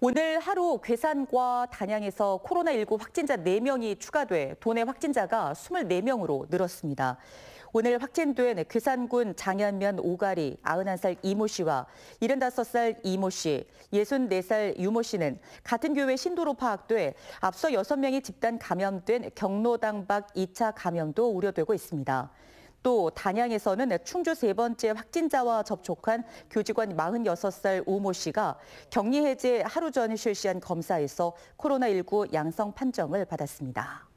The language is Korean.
오늘 하루 괴산과 단양에서 코로나19 확진자 4명이 추가돼 도내 확진자가 24명으로 늘었습니다. 오늘 확진된 괴산군 장현면 오가리 91살 이모 씨와 75살 이모 씨, 64살 유모 씨는 같은 교회 신도로 파악돼 앞서 6명이 집단 감염된 경로당 밖 2차 감염도 우려되고 있습니다. 또 단양에서는 충주 세 번째 확진자와 접촉한 교직원 46살 오모 씨가 격리 해제 하루 전에 실시한 검사에서 코로나19 양성 판정을 받았습니다.